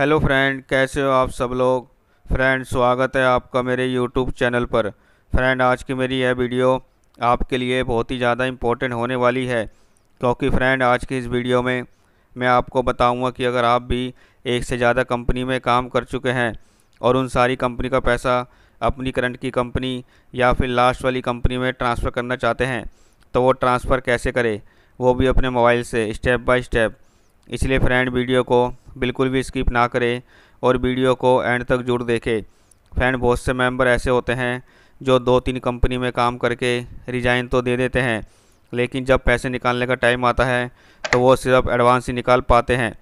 hello friend कैसे हो आप सब लोग फ्रेंड स्वागत है आपका मेरे यूट्यूब चैनल पर फ्रेंड आज की मेरी यह वीडियो आपके लिए बहुत ही ज़्यादा इम्पोर्टेंट होने वाली है क्योंकि फ्रेंड आज की इस वीडियो में मैं आपको बताऊंगा कि अगर आप भी एक से ज़्यादा कंपनी में काम कर चुके हैं और उन सारी कंपनी का पैसा अपनी करंट की कंपनी या फिर लास्ट वाली कंपनी में ट्रांसफ़र करना चाहते हैं तो वो ट्रांसफ़र कैसे करें वो भी अपने मोबाइल से स्टेप बाय स्टेप इसलिए फ्रेंड वीडियो को बिल्कुल भी स्किप ना करें और वीडियो को एंड तक जरूर देखें फैन बहुत से मेंबर ऐसे होते हैं जो दो तीन कंपनी में काम करके रिज़ाइन तो दे देते हैं लेकिन जब पैसे निकालने का टाइम आता है तो वो सिर्फ एडवांस ही निकाल पाते हैं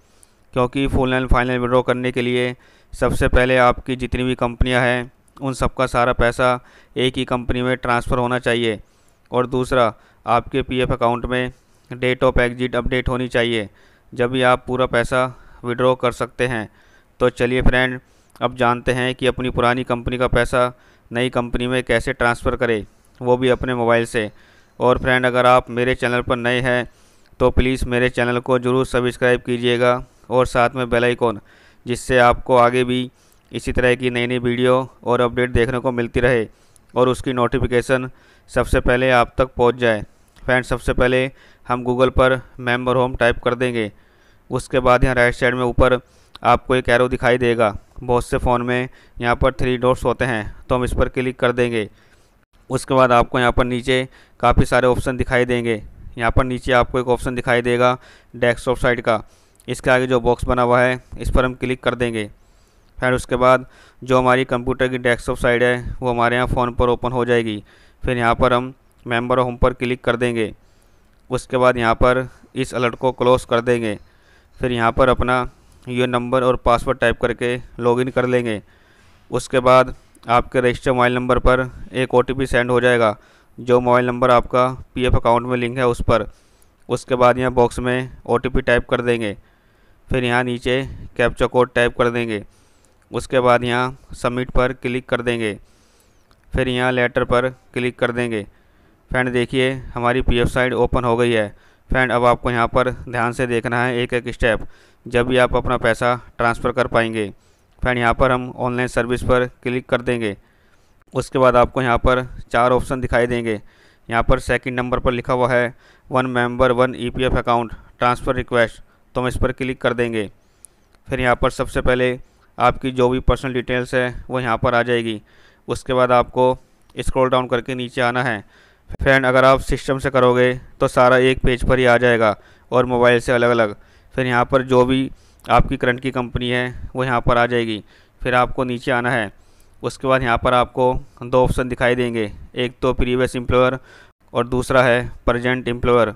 क्योंकि फुल एंड फाइनल विड्रॉ करने के लिए सबसे पहले आपकी जितनी भी कंपनियाँ हैं उन सबका सारा पैसा एक ही कंपनी में ट्रांसफ़र होना चाहिए और दूसरा आपके पीएफ अकाउंट में डेट ऑफ एग्जिट अपडेट होनी चाहिए जब भी आप पूरा पैसा विड्रॉ कर सकते हैं तो चलिए फ्रेंड अब जानते हैं कि अपनी पुरानी कंपनी का पैसा नई कंपनी में कैसे ट्रांसफ़र करें वो भी अपने मोबाइल से और फ्रेंड अगर आप मेरे चैनल पर नए हैं तो प्लीज़ मेरे चैनल को ज़रूर सब्सक्राइब कीजिएगा और साथ में बेल आइकॉन जिससे आपको आगे भी इसी तरह की नई नई वीडियो और अपडेट देखने को मिलती रहे और उसकी नोटिफिकेशन सबसे पहले आप तक पहुंच जाए फ्रेंड सबसे पहले हम गूगल पर मेंबर होम टाइप कर देंगे उसके बाद यहाँ राइट साइड में ऊपर आपको एक एरो दिखाई देगा बहुत से फ़ोन में यहाँ पर थ्री डॉट्स होते हैं तो हम इस पर क्लिक कर देंगे उसके बाद आपको यहाँ पर नीचे काफ़ी सारे ऑप्शन दिखाई देंगे यहाँ पर नीचे आपको एक ऑप्शन दिखाई देगा डेस्कटॉप साइड का इसके आगे जो बॉक्स बना हुआ है इस पर हम क्लिक कर देंगे फिर उसके बाद जो हमारी कंप्यूटर की डेस्कटॉप साइड है वो हमारे यहाँ फ़ोन पर ओपन हो जाएगी फिर यहाँ पर हम मेम्बर होम पर क्लिक कर देंगे उसके बाद यहाँ पर इस अलर्ट को क्लोज़ कर देंगे फिर यहाँ पर अपना यू नंबर और पासवर्ड टाइप करके लॉगिन कर लेंगे उसके बाद आपके रजिस्टर मोबाइल नंबर पर एक ओ सेंड हो जाएगा जो मोबाइल नंबर आपका पीएफ अकाउंट में लिंक है उस पर उसके बाद यहाँ बॉक्स में ओ टाइप कर देंगे फिर यहाँ नीचे कैप्चा कोड टाइप कर देंगे उसके बाद यहाँ सबमिट पर क्लिक कर देंगे फिर यहाँ लेटर पर क्लिक कर देंगे फ्रेंड देखिए हमारी पी साइट ओपन हो गई है फ्रेंड अब आपको यहाँ पर ध्यान से देखना है एक एक स्टेप जब भी आप अपना पैसा ट्रांसफ़र कर पाएंगे फ्रेंड यहाँ पर हम ऑनलाइन सर्विस पर क्लिक कर देंगे उसके बाद आपको यहाँ पर चार ऑप्शन दिखाई देंगे यहाँ पर सेकंड नंबर पर लिखा हुआ है one member one EPF account transfer request तो हम इस पर क्लिक कर देंगे फिर यहाँ पर सबसे पहले आपकी जो भी पर्सनल डिटेल्स है वो यहाँ पर आ जाएगी उसके बाद आपको स्क्रॉल डाउन करके नीचे आना है फ्रेंड अगर आप सिस्टम से करोगे तो सारा एक पेज पर ही आ जाएगा और मोबाइल से अलग अलग फिर यहाँ पर जो भी आपकी करंट की कंपनी है वो यहाँ पर आ जाएगी फिर आपको नीचे आना है उसके बाद यहाँ पर आपको दो ऑप्शन दिखाई देंगे एक तो प्रीवियस एम्प्लॉयर और दूसरा है प्रजेंट एम्प्लॉयर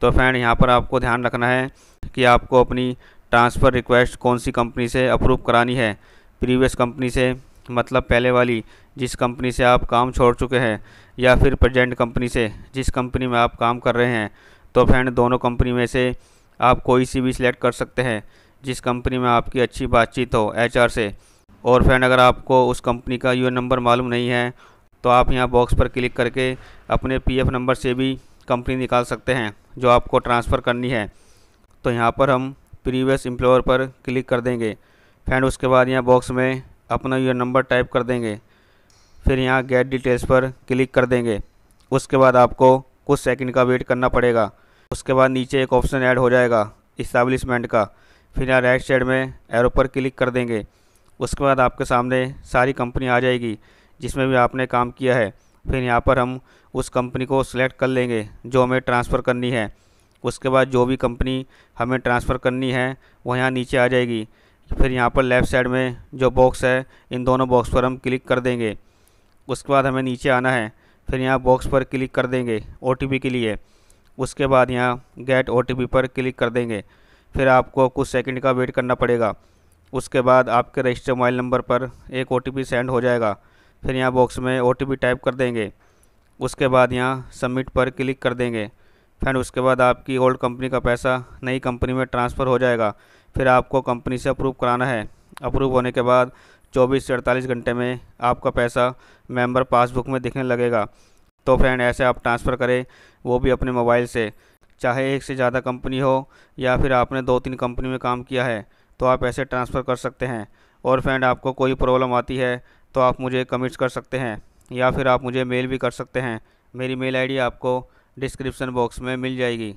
तो फ्रेंड यहाँ पर आपको ध्यान रखना है कि आपको अपनी ट्रांसफ़र रिक्वेस्ट कौन सी कंपनी से अप्रूव करानी है प्रीवियस कंपनी से मतलब पहले वाली जिस कंपनी से आप काम छोड़ चुके हैं या फिर प्रेजेंट कंपनी से जिस कंपनी में आप काम कर रहे हैं तो फ्रेंड दोनों कंपनी में से आप कोई सी भी सिलेक्ट कर सकते हैं जिस कंपनी में आपकी अच्छी बातचीत हो एचआर से और फ्रेंड अगर आपको उस कंपनी का यू नंबर मालूम नहीं है तो आप यहाँ बॉक्स पर क्लिक करके अपने पी नंबर से भी कंपनी निकाल सकते हैं जो आपको ट्रांसफ़र करनी है तो यहाँ पर हम प्रीवियस एम्प्लॉयर पर क्लिक कर देंगे फ्रेंड उसके बाद यहाँ बॉक्स में अपना यह नंबर टाइप कर देंगे फिर यहाँ गेट डिटेल्स पर क्लिक कर देंगे उसके बाद आपको कुछ सेकंड का वेट करना पड़ेगा उसके बाद नीचे एक ऑप्शन ऐड हो जाएगा इस्टाब्लिशमेंट का फिर यहाँ राइट साइड में एरो पर क्लिक कर देंगे उसके बाद आपके सामने सारी कंपनी आ जाएगी जिसमें भी आपने काम किया है फिर यहाँ पर हम उस कंपनी को सिलेक्ट कर लेंगे जो हमें ट्रांसफ़र करनी है उसके बाद जो भी कंपनी हमें ट्रांसफ़र करनी है वह यहाँ नीचे आ जाएगी तो फिर यहाँ पर लेफ़्ट साइड में जो बॉक्स है इन दोनों बॉक्स पर हम क्लिक कर देंगे उसके बाद हमें नीचे आना है फिर यहाँ बॉक्स पर क्लिक कर देंगे ओ के लिए उसके बाद यहाँ गेट ओ पर क्लिक कर देंगे फिर आपको कुछ सेकंड का वेट करना पड़ेगा उसके बाद आपके रजिस्टर मोबाइल नंबर पर एक ओ सेंड हो जाएगा फिर यहाँ बॉक्स में ओ टाइप कर देंगे उसके बाद यहाँ सबमिट पर क्लिक कर देंगे फिर उसके बाद आपकी ओल्ड कंपनी का पैसा नई कंपनी में ट्रांसफ़र हो जाएगा फिर आपको कंपनी से अप्रूव कराना है अप्रूव होने के बाद 24 से 48 घंटे में आपका पैसा मेंबर पासबुक में दिखने लगेगा तो फ्रेंड ऐसे आप ट्रांसफ़र करें वो भी अपने मोबाइल से चाहे एक से ज़्यादा कंपनी हो या फिर आपने दो तीन कंपनी में काम किया है तो आप ऐसे ट्रांसफ़र कर सकते हैं और फ्रेंड आपको कोई प्रॉब्लम आती है तो आप मुझे कमेंट्स कर सकते हैं या फिर आप मुझे मेल भी कर सकते हैं मेरी मेल आईडी आपको डिस्क्रिप्शन बॉक्स में मिल जाएगी